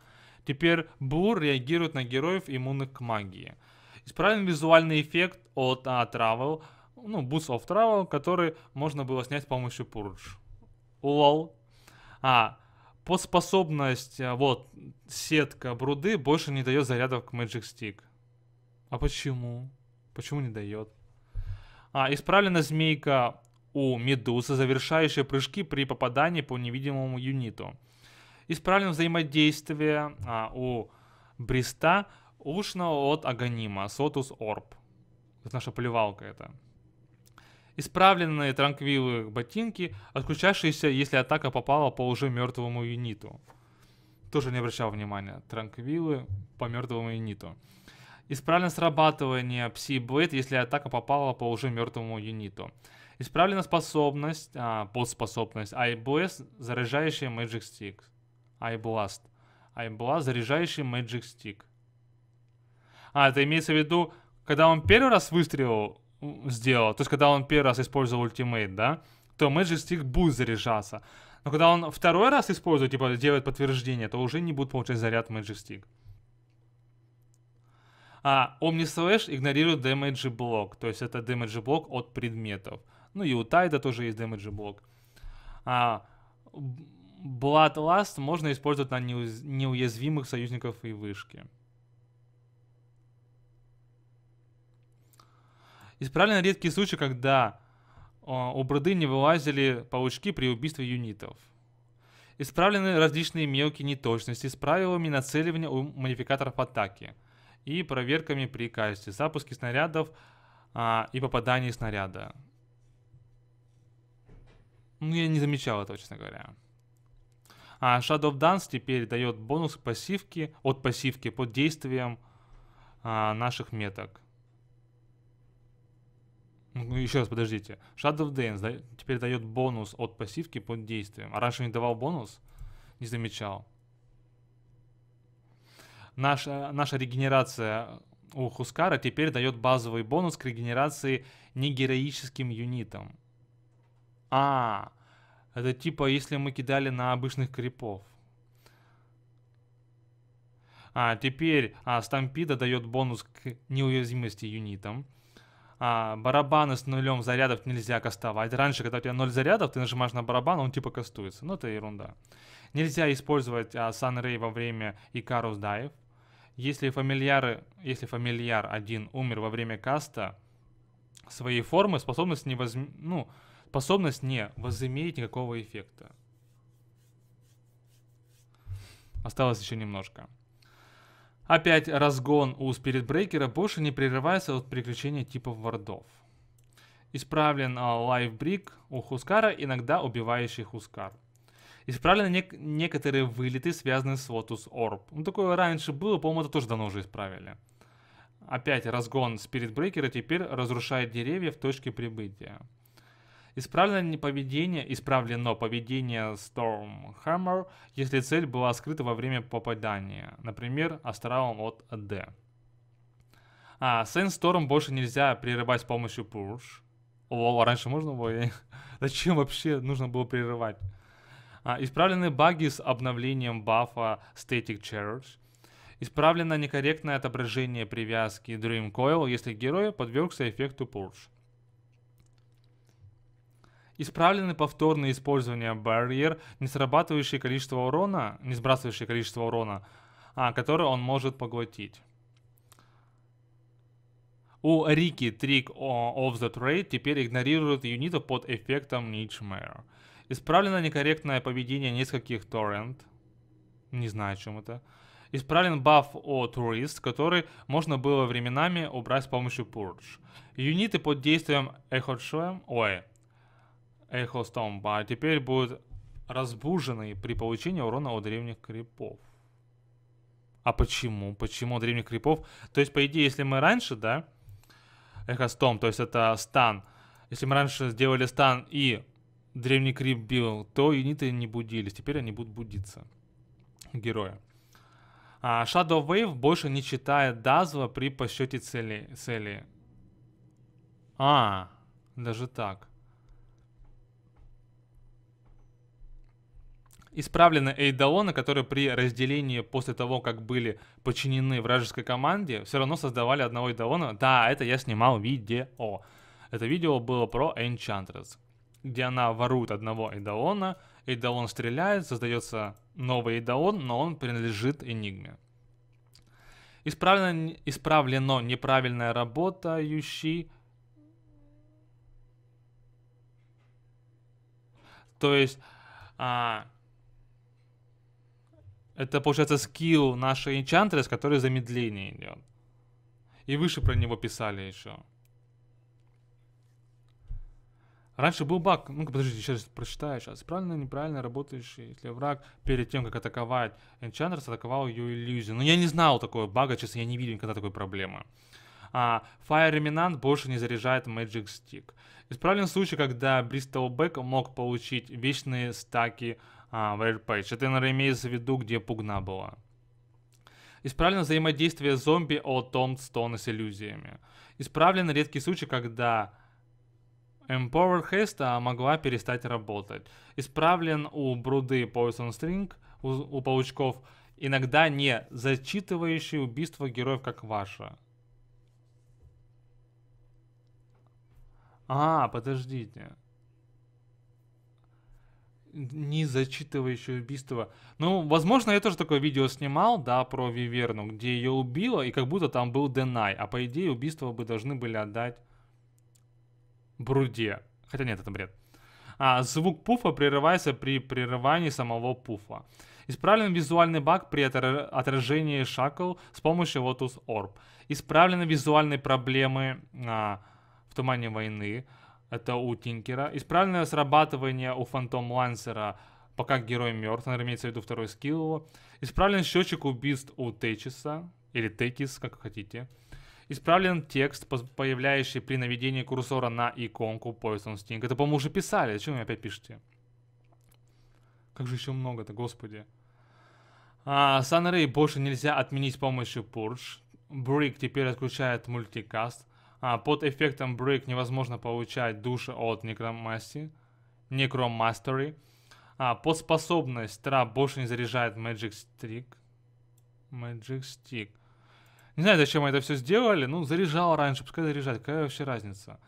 Теперь Бур реагирует на героев, иммунных к магии. Исправлен визуальный эффект от а, Travel, ну, Boost of Travel, который можно было снять с помощью Purge. Лол. А, по способности а, вот, сетка бруды больше не дает зарядов к Magic Stick. А почему? Почему не дает? А, исправлена змейка у медузы, завершающие прыжки при попадании по невидимому юниту исправлен взаимодействие а, у Бриста ушного от Аганима, Сотус Орб. Это наша плевалка это. Исправленные транквилы ботинки, отключавшиеся, если атака попала по уже мертвому юниту. Тоже не обращал внимания. Транквилы по мертвому юниту. Исправлено срабатывание пси-блейд, если атака попала по уже мертвому юниту. Исправлена способность, а, подспособность iBlast, заряжающая Magic Sticks iBlast. iBlast, заряжающий Magic Stick. А, это имеется в виду, когда он первый раз выстрелил, сделал, то есть когда он первый раз использовал ультимейт, да, то Magic Stick будет заряжаться. Но когда он второй раз использует, типа делает подтверждение, то уже не будет получать заряд Magic Stick. А Omnislash игнорирует Damage блок, то есть это Damage блок от предметов. Ну и у Тайда тоже есть Damage блок. А, Bloodlust можно использовать на неуязвимых союзников и вышки. Исправлены редкие случаи, когда у а, броды не вылазили паучки при убийстве юнитов. Исправлены различные мелкие неточности с правилами нацеливания у модификаторов атаки и проверками при касте, запуске снарядов а, и попадании снаряда. Ну, я не замечал этого, честно говоря. А Shadow Dance теперь дает бонус пассивки, от пассивки под действием а, наших меток. Ну, ну еще раз, подождите. Shadow Dance да, теперь дает бонус от пассивки под действием. А раньше не давал бонус? Не замечал. Наша, наша регенерация у Хускара теперь дает базовый бонус к регенерации негероическим юнитам. А, -а, -а. Это типа, если мы кидали на обычных крипов. А, теперь а, Стампида дает бонус к неуязвимости юнитам. А, барабаны с нулем зарядов нельзя кастовать. Раньше, когда у тебя ноль зарядов, ты нажимаешь на барабан, он типа кастуется. Ну, это ерунда. Нельзя использовать Санрей во время Икарус Дайв. Если, фамильяры, если фамильяр один умер во время каста своей формы, способность не возьм... ну, Способность не возымеет никакого эффекта. Осталось еще немножко. Опять разгон у спиритбрейкера больше не прерывается от приключения типов вардов. Исправлен а, лайфбрик у Хускара, иногда убивающий Хускар. Исправлены нек- некоторые вылеты, связанные с Lotus Орб. Ну, такое раньше было, по-моему, это тоже давно уже исправили. Опять разгон спиритбрейкера теперь разрушает деревья в точке прибытия. Исправлено поведение, исправлено поведение Stormhammer, если цель была скрыта во время попадания, например, астралом от D. А, Sandstorm больше нельзя прерывать с помощью push. О, а раньше можно было? Зачем вообще нужно было прерывать? А, исправлены баги с обновлением бафа Static Charge Исправлено некорректное отображение привязки Dream Coil, если герой подвергся эффекту Purge. Исправлены повторные использования барьер, не срабатывающее количество урона, не сбрасывающее количество урона, а, которое он может поглотить. У Рики трик of the Trade теперь игнорирует юнитов под эффектом Ничмейр. Исправлено некорректное поведение нескольких торрент. Не знаю, чем это. Исправлен баф о Tourist, который можно было временами убрать с помощью Purge. Юниты под действием эхо Эхотшоем, ой, Эйхлстом. А теперь будет разбуженный при получении урона у древних крипов. А почему? Почему у древних крипов? То есть, по идее, если мы раньше, да, Эхостом, то есть это стан. Если мы раньше сделали стан и древний крип бил, то юниты не будились. Теперь они будут будиться. Героя. А Shadow Wave больше не читает дазва при посчете цели. цели. А, даже так. исправлены эйдолоны, которые при разделении после того, как были подчинены вражеской команде, все равно создавали одного эйдолона. Да, это я снимал видео. Это видео было про Enchantress, где она ворует одного эйдолона, эйдолон стреляет, создается новый эйдолон, но он принадлежит Энигме. Исправлено, исправлено неправильная работающий То есть а, это, получается, скилл нашей Enchantress, который замедление идет. И выше про него писали еще. Раньше был баг. Ну-ка, подождите, сейчас прочитаю сейчас. Правильно, неправильно работающий, если враг перед тем, как атаковать Enchantress, атаковал ее иллюзию. Но ну, я не знал такого бага, честно, я не видел никогда такой проблемы. А, Fire Remnant больше не заряжает Magic Stick. Исправлен случай, когда Бристолбек мог получить вечные стаки а, Warpage. Это, наверное, имеется в виду, где пугна была. Исправлено взаимодействие зомби о том, от Томстона с иллюзиями. Исправлен редкий случай, когда Empower Хеста могла перестать работать. Исправлен у Бруды Poison String, у, у паучков, иногда не зачитывающий убийство героев, как ваше. А, подождите не зачитывающее убийство. Ну, возможно, я тоже такое видео снимал, да, про Виверну, где ее убило, и как будто там был Денай. А по идее, убийство бы должны были отдать Бруде. Хотя нет, это бред. А, звук пуфа прерывается при прерывании самого пуфа. Исправлен визуальный баг при отражении шакл с помощью Lotus Orb. Исправлены визуальные проблемы а, в Тумане Войны это у Тинкера. Исправленное срабатывание у Фантом Лансера, пока герой мертв, наверное, имеется в виду второй скилл его. Исправлен счетчик убийств у Течиса, или Текис, как хотите. Исправлен текст, появляющий при наведении курсора на иконку Poison Sting. Это, по-моему, уже писали. Зачем вы опять пишете? Как же еще много-то, господи. А, Санрей больше нельзя отменить с помощью Purge. Брик теперь отключает мультикаст. А, под эффектом Break невозможно получать души от некромасти, некромастери. А, под способность Трап больше не заряжает Magic Stick. Magic Stick. Не знаю, зачем мы это все сделали. Ну, заряжал раньше, пускай заряжать. Какая вообще разница?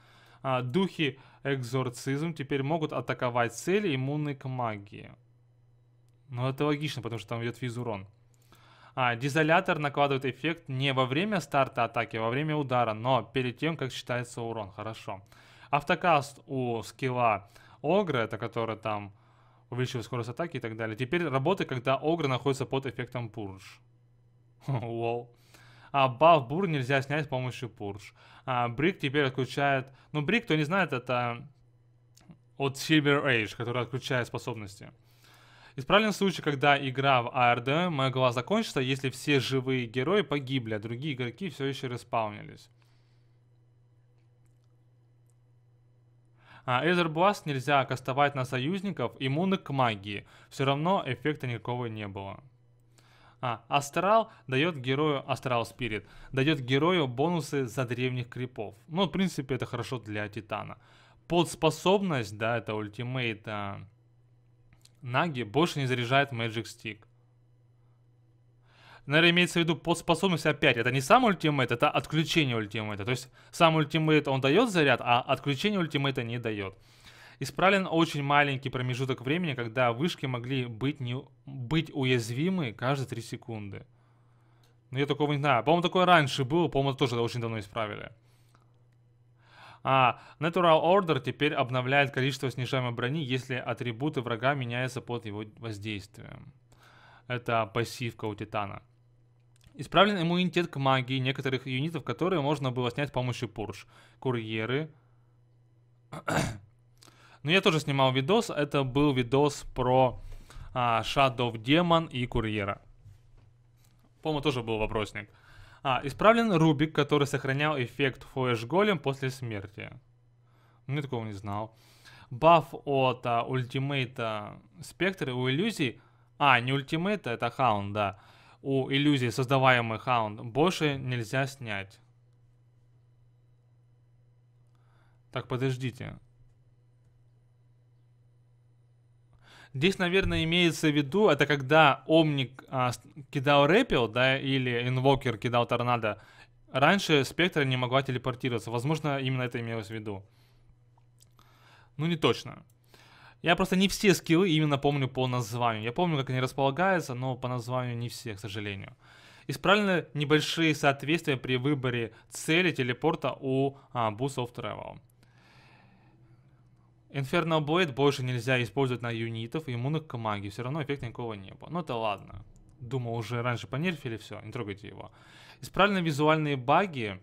А, духи экзорцизм теперь могут атаковать цели, иммунные к магии. Ну, это логично, потому что там идет физ урон. А, дизолятор накладывает эффект не во время старта атаки, а во время удара, но перед тем, как считается урон. Хорошо. Автокаст у скилла Огра, это который там увеличивает скорость атаки и так далее. Теперь работает, когда Огра находится под эффектом Пурж. Лол. А баф Бур нельзя снять с помощью Пурж. А, Брик теперь отключает... Ну, Брик, кто не знает, это от Silver Age, который отключает способности. Исправлен случай, когда игра в ARDM а могла закончиться, если все живые герои погибли, а другие игроки все еще респаунились. А Эзер нельзя кастовать на союзников, иммуны к магии. Все равно эффекта никакого не было. А, Астрал дает герою, Астрал Спирит, дает герою бонусы за древних крипов. Ну, в принципе, это хорошо для Титана. Подспособность, да, это ультимейт, а, Наги больше не заряжает Magic Stick. Наверное, имеется в виду под способность опять. Это не сам ультимейт, это отключение ультимейта. То есть сам ультимейт он дает заряд, а отключение ультимейта не дает. Исправлен очень маленький промежуток времени, когда вышки могли быть, не, быть уязвимы каждые 3 секунды. Но я такого не знаю. По-моему, такое раньше было, по-моему, тоже очень давно исправили. А Natural Order теперь обновляет количество снижаемой брони, если атрибуты врага меняются под его воздействием. Это пассивка у Титана. Исправлен иммунитет к магии некоторых юнитов, которые можно было снять с помощью пурш. Курьеры. Но ну, я тоже снимал видос. Это был видос про а, Shadow Demon и Курьера. По-моему, тоже был вопросник. А, исправлен Рубик, который сохранял эффект флэш-голем после смерти. Ну, такого не знал. Баф от а, ультимейта Спектры у иллюзий... А, не ультимейта, это хаунд, да. У иллюзий, создаваемый хаунд, больше нельзя снять. Так, подождите. Здесь, наверное, имеется в виду, это когда Омник а, кидал Рэпил, да, или Инвокер кидал Торнадо, раньше Спектра не могла телепортироваться. Возможно, именно это имелось в виду. Ну, не точно. Я просто не все скиллы именно помню по названию. Я помню, как они располагаются, но по названию не все, к сожалению. Исправлены небольшие соответствия при выборе цели телепорта у а, Boost of Travel. Inferno Blade больше нельзя использовать на юнитов и иммунок к Все равно эффекта никакого не было. Ну это ладно. Думал, уже раньше понерфили, все, не трогайте его. Исправлены визуальные баги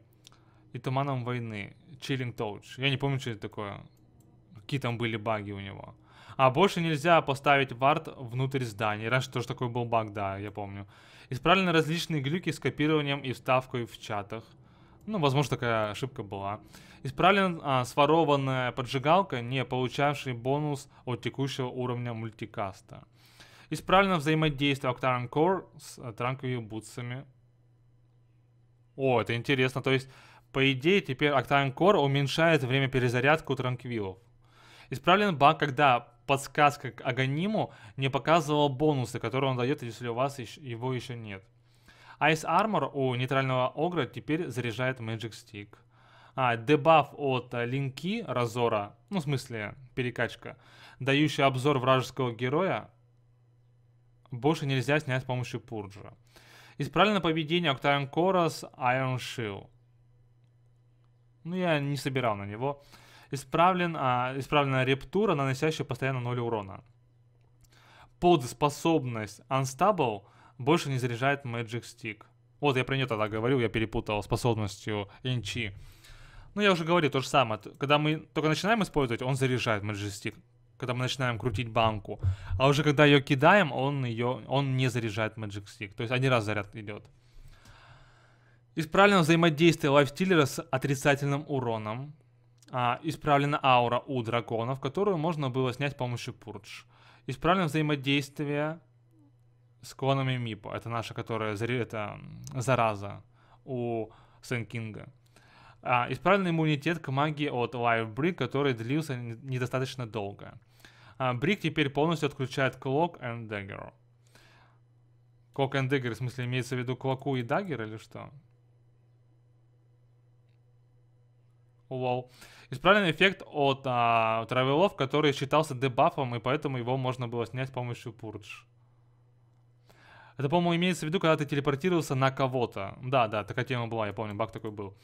и туманом войны. Chilling Touch. Я не помню, что это такое. Какие там были баги у него. А больше нельзя поставить вард внутрь здания. Раньше тоже такой был баг, да, я помню. Исправлены различные глюки с копированием и вставкой в чатах. Ну, возможно, такая ошибка была. Исправлен а, сворованная поджигалка, не получавший бонус от текущего уровня мультикаста. Исправлено взаимодействие Octarian Core с транковыми э, бутсами. О, это интересно. То есть, по идее, теперь Octarian Core уменьшает время перезарядки у транквилов. Исправлен баг, когда подсказка к Аганиму не показывала бонусы, которые он дает, если у вас его еще нет. Ice Armor у нейтрального Огра теперь заряжает Magic Stick. А, дебаф от э, линки разора, ну, в смысле, перекачка, дающий обзор вражеского героя, больше нельзя снять с помощью пурджа. Исправлено поведение Octarian Chorus Iron Shield. Ну, я не собирал на него. Исправлен, а, исправлена рептура, наносящая постоянно 0 урона. Под способность Unstable больше не заряжает Magic Stick. Вот, я про нее тогда говорил, я перепутал способностью Инчи. Ну, я уже говорил то же самое. Когда мы только начинаем использовать, он заряжает Majestic. Когда мы начинаем крутить банку. А уже когда ее кидаем, он, ее, он не заряжает Magic Stick. То есть один раз заряд идет. Исправлено взаимодействие лайфстиллера с отрицательным уроном. А, исправлена аура у драконов, которую можно было снять с помощью пурдж. Исправлено взаимодействие с клонами Мипа. Это наша, которая это зараза у Сен Кинга. А, исправлен иммунитет к магии от Live Brick, который длился недостаточно долго. А, Брик теперь полностью отключает Клок и Dagger. Клок и Dagger, в смысле, имеется в виду Клоку и Dagger или что? Лол. Исправлен эффект от а, травелов, который считался дебафом, и поэтому его можно было снять с помощью пурдж. Это, по-моему, имеется в виду, когда ты телепортировался на кого-то. Да, да, такая тема была, я помню, баг такой был.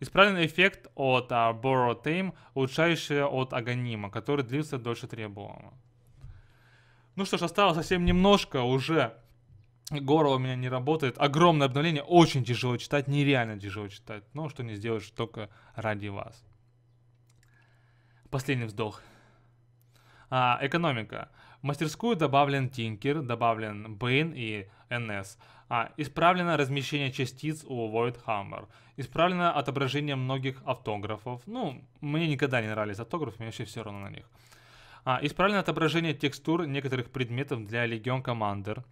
Исправленный эффект от а, Borrow Tame, улучшающий от Агонима, который длился дольше требуемого. Ну что ж, осталось совсем немножко, уже горло у меня не работает. Огромное обновление, очень тяжело читать, нереально тяжело читать. Но что не сделаешь, только ради вас. Последний вздох. А, экономика. В мастерскую добавлен Тинкер, добавлен Бэйн и НС. А, исправлено размещение частиц у Void Hammer. Исправлено отображение многих автографов. Ну, мне никогда не нравились автографы, мне вообще все равно на них. А, исправлено отображение текстур некоторых предметов для Legion Commander.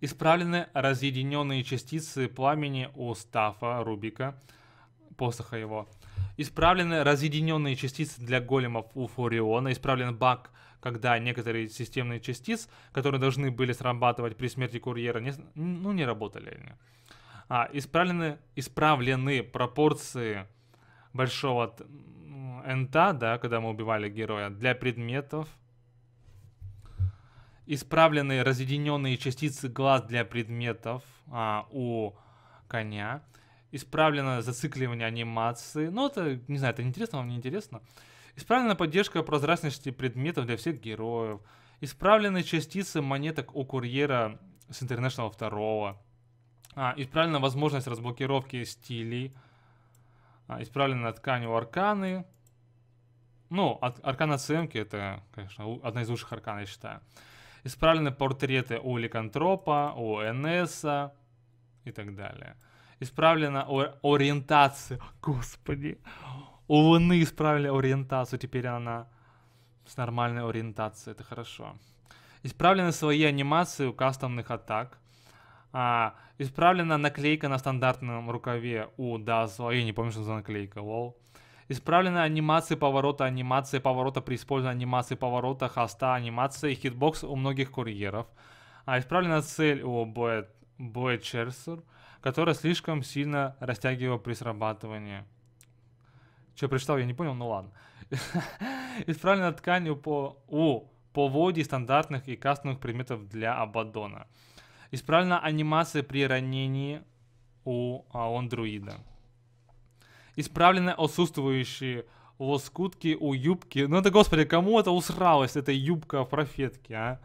Исправлены разъединенные частицы пламени у Стафа Рубика, посоха его. Исправлены разъединенные частицы для големов у Фуриона, исправлен баг, когда некоторые системные частицы которые должны были срабатывать при смерти курьера, не, ну, не работали они. А, исправлены, исправлены пропорции большого энта, да, когда мы убивали героя, для предметов. Исправлены разъединенные частицы глаз для предметов а, у коня. Исправлено зацикливание анимации. Ну, это, не знаю, это интересно вам, не интересно. Исправлена поддержка прозрачности предметов для всех героев. Исправлены частицы монеток у курьера с International 2. А, исправлена возможность разблокировки стилей. А, исправлена ткань у арканы. Ну, от, аркан оценки это, конечно, одна из лучших аркан, я считаю. Исправлены портреты у Ликантропа, у Энесса и так далее исправлена ориентация. Господи. У Луны исправили ориентацию, теперь она с нормальной ориентацией, это хорошо. Исправлены свои анимации у кастомных атак. А, исправлена наклейка на стандартном рукаве у Дазла. Я не помню, что за наклейка, лол. Исправлена анимация поворота, анимация поворота при использовании анимации поворота, хоста, анимация и хитбокс у многих курьеров. А, исправлена цель у Боэтчерсер. Boy- которая слишком сильно растягивала при срабатывании. Что прочитал, я не понял, ну ладно. Исправлена тканью по, у, по воде стандартных и кастомных предметов для Абадона. Исправлена анимация при ранении у Андруида. Исправлены отсутствующие лоскутки у юбки. Ну это, господи, кому это усралось, эта юбка в профетке, а?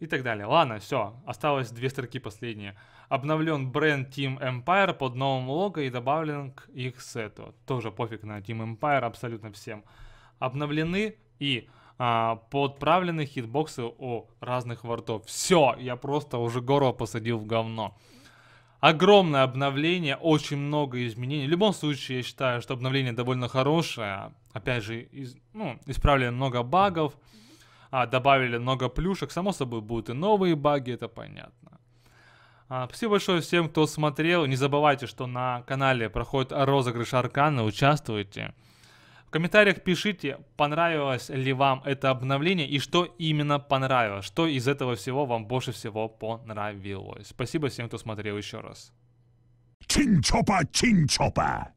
И так далее. Ладно, все, осталось две строки последние обновлен бренд Team Empire под новым лого и добавлен к их сету. Тоже пофиг на Team Empire абсолютно всем. Обновлены и а, подправлены хитбоксы у разных вортов. Все, я просто уже горло посадил в говно. Огромное обновление, очень много изменений. В любом случае, я считаю, что обновление довольно хорошее. Опять же, из, ну, исправили много багов, а, добавили много плюшек. Само собой, будут и новые баги, это понятно. А, спасибо большое всем, кто смотрел. Не забывайте, что на канале проходит розыгрыш Аркана, участвуйте. В комментариях пишите, понравилось ли вам это обновление и что именно понравилось, что из этого всего вам больше всего понравилось. Спасибо всем, кто смотрел еще раз. Чинчопа, чинчопа!